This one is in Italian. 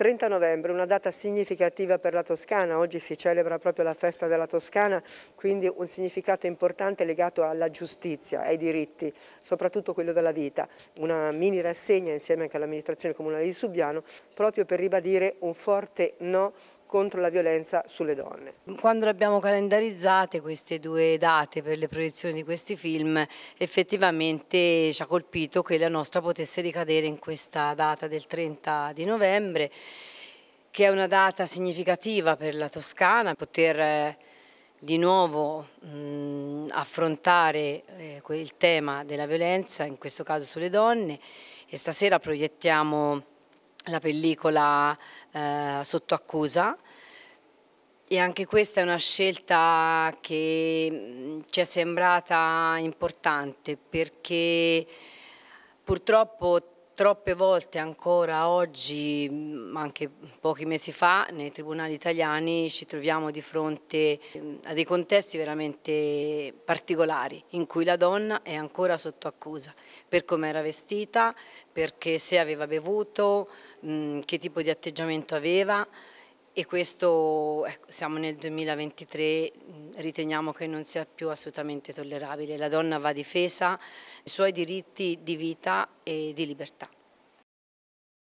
30 novembre, una data significativa per la Toscana, oggi si celebra proprio la festa della Toscana, quindi un significato importante legato alla giustizia, ai diritti, soprattutto quello della vita. Una mini rassegna insieme anche all'amministrazione comunale di Subiano proprio per ribadire un forte no contro la violenza sulle donne. Quando abbiamo calendarizzate queste due date per le proiezioni di questi film, effettivamente ci ha colpito che la nostra potesse ricadere in questa data del 30 di novembre, che è una data significativa per la Toscana, poter eh, di nuovo mh, affrontare eh, il tema della violenza, in questo caso sulle donne, e stasera proiettiamo la pellicola eh, sotto accusa e anche questa è una scelta che mm, ci è sembrata importante perché purtroppo troppe volte ancora oggi, ma mm, anche pochi mesi fa, nei tribunali italiani ci troviamo di fronte mm, a dei contesti veramente particolari in cui la donna è ancora sotto accusa per come era vestita, perché se aveva bevuto, che tipo di atteggiamento aveva, e questo ecco, siamo nel 2023, riteniamo che non sia più assolutamente tollerabile. La donna va difesa, i suoi diritti di vita e di libertà.